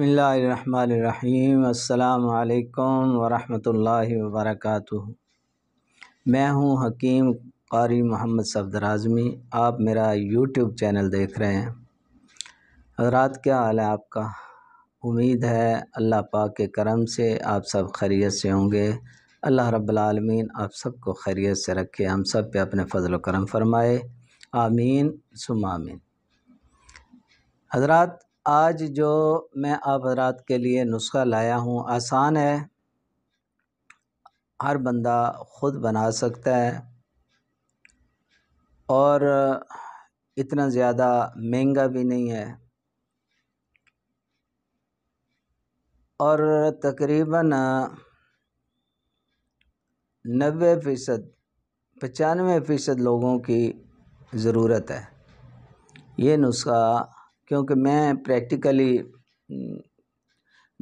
बसमीम् अल्लाम वरहमतुल्लाह मैं हूं हकीम कारी मोहम्मद सफ़दर आज़मी आप मेरा यूट्यूब चैनल देख रहे हैं हजरात क्या हाल है आपका उम्मीद है अल्लाह पाक के करम से आप सब खैरियत से होंगे अल्लाह रब्लमीन आप सबको खैरियत से रखे हम सब पे अपने फजल करम फरमाए आमीन सुमामीन हजरात आज जो मैं आप हजरात के लिए नुस्खा लाया हूँ आसान है हर बंदा ख़ुद बना सकता है और इतना ज़्यादा महंगा भी नहीं है और तकरीबन नबे फ़ीसद पचानवे फ़ीसद लोगों की ज़रूरत है ये नुस्खा क्योंकि मैं प्रैक्टिकली हम्म,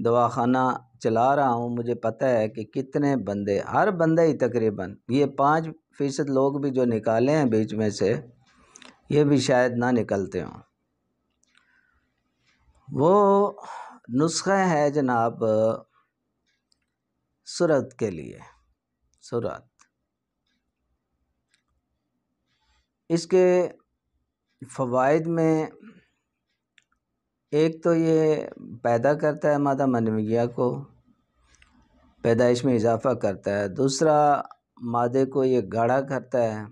दवाखाना चला रहा हूँ मुझे पता है कि कितने बंदे हर बंदा ही तकरीबन ये पाँच फ़ीसद लोग भी जो निकाले हैं बीच में से ये भी शायद ना निकलते हों वो नुस्खे है जनाब सूरत के लिए सूरत इसके फ़वाद में एक तो ये पैदा करता है मादा मनविया को पैदाइश में इजाफ़ा करता है दूसरा मादे को ये गाढ़ा करता है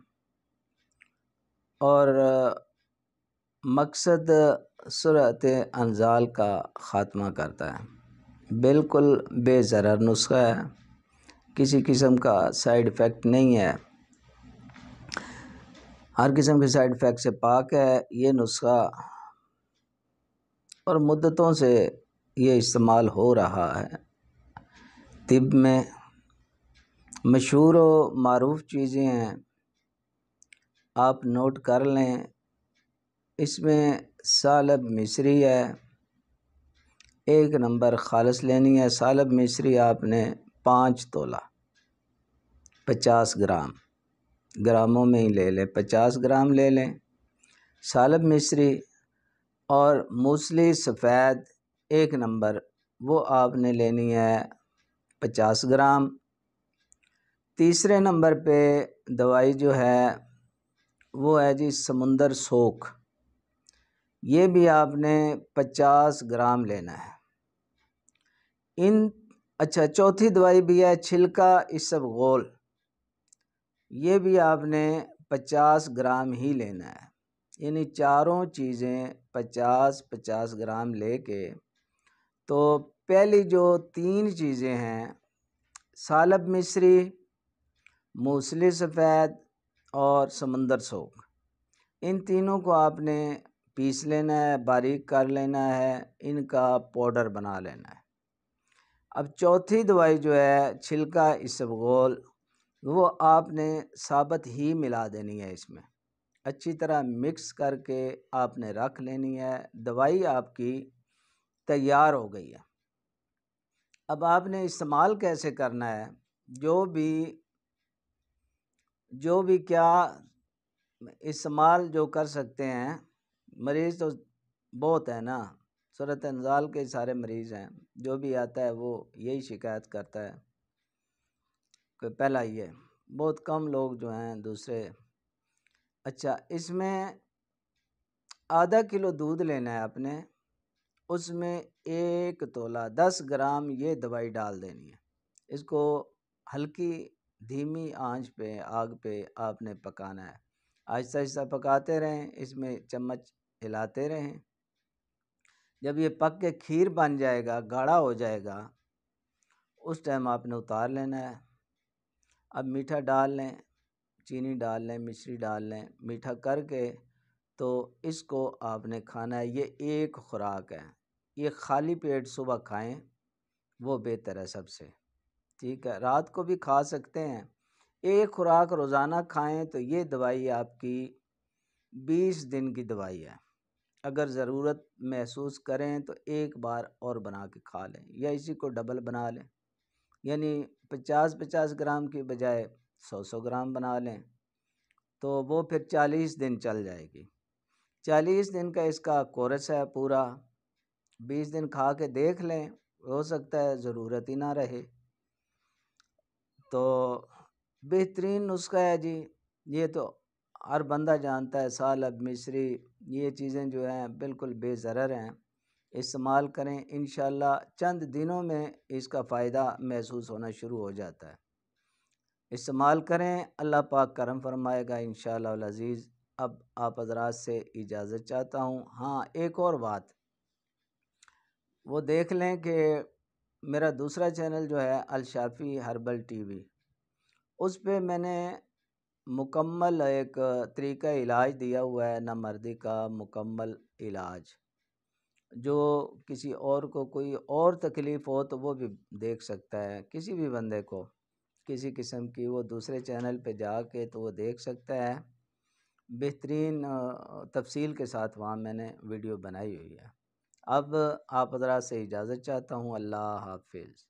और मकसद सूरत अनजाल का ख़ात्मा करता है बिल्कुल बेज़र नुस्खा है किसी किस्म का साइड इफ़ेक्ट नहीं है हर किस्म के साइड इफ़ेक्ट से पाक है ये नुस्खा और मुद्दतों से ये इस्तेमाल हो रहा है तिब में मशहूर व मरूफ़ चीज़ें हैं आप नोट कर लें इसमें सालब मिस्री है एक नंबर खालस लेनी है सालब मिस्री आपने पाँच तोला पचास ग्राम ग्रामों में ही ले लें पचास ग्राम ले लें सालब मिस्री और मूसली सफ़ेद एक नंबर वो आपने लेनी है पचास ग्राम तीसरे नंबर पे दवाई जो है वो है जी समुंदर सोख ये भी आपने पचास ग्राम लेना है इन अच्छा चौथी दवाई भी है छिलका इसब गोल ये भी आपने पचास ग्राम ही लेना है यानी चारों चीज़ें पचास पचास ग्राम लेके तो पहली जो तीन चीज़ें हैं सालब मिश्री मूसली सफ़ेद और समंदर सोख इन तीनों को आपने पीस लेना है बारीक कर लेना है इनका पाउडर बना लेना है अब चौथी दवाई जो है छिलका इसबगोल वो आपने साबत ही मिला देनी है इसमें अच्छी तरह मिक्स करके आपने रख लेनी है दवाई आपकी तैयार हो गई है अब आपने इस्तेमाल कैसे करना है जो भी जो भी क्या इस्तेमाल जो कर सकते हैं मरीज़ तो बहुत है ना सूरत अनजाल के सारे मरीज़ हैं जो भी आता है वो यही शिकायत करता है कि पहला ये बहुत कम लोग जो हैं दूसरे अच्छा इसमें आधा किलो दूध लेना है आपने उसमें एक तोला दस ग्राम ये दवाई डाल देनी है इसको हल्की धीमी आंच पे आग पे आपने पकाना है आहिस्ता आहिस्ता पकाते रहें इसमें चम्मच हिलाते रहें जब ये पक के खीर बन जाएगा गाढ़ा हो जाएगा उस टाइम आपने उतार लेना है अब मीठा डाल लें चीनी डाल लें मिश्री डाल लें मीठा करके तो इसको आपने खाना है ये एक खुराक है ये खाली पेट सुबह खाएं वो बेहतर है सबसे ठीक है रात को भी खा सकते हैं एक खुराक रोज़ाना खाएं तो ये दवाई आपकी बीस दिन की दवाई है अगर ज़रूरत महसूस करें तो एक बार और बना के खा लें या इसी को डबल बना लें यानी पचास पचास ग्राम की बजाय सौ सौ ग्राम बना लें तो वो फिर चालीस दिन चल जाएगी चालीस दिन का इसका कोर्स है पूरा बीस दिन खा के देख लें हो सकता है ज़रूरत ही ना रहे तो बेहतरीन नुस्खा है जी ये तो हर बंदा जानता है अब मिश्री ये चीज़ें जो हैं बिल्कुल बेज़र हैं इस्तेमाल करें इन चंद दिनों में इसका फ़ायदा महसूस होना शुरू हो जाता है इस्तेमाल करें अल्लाह पाक करम फरमाएगा इन शज़ीज़ अब आप हजरात से इजाज़त चाहता हूँ हाँ एक और बात वो देख लें कि मेरा दूसरा चैनल जो है अलशाफ़ी हर्बल टीवी उस पर मैंने मुकम्मल एक तरीका इलाज दिया हुआ है ना मर्दी का मुकम्मल इलाज जो किसी और को कोई और तकलीफ़ हो तो वो भी देख सकता है किसी भी बंदे को किसी किस्म की वो दूसरे चैनल पे जाके तो वो देख सकता है बेहतरीन तफसील के साथ वहाँ मैंने वीडियो बनाई हुई है अब आप हजरात से इजाज़त चाहता हूँ अल्लाह हाफिज़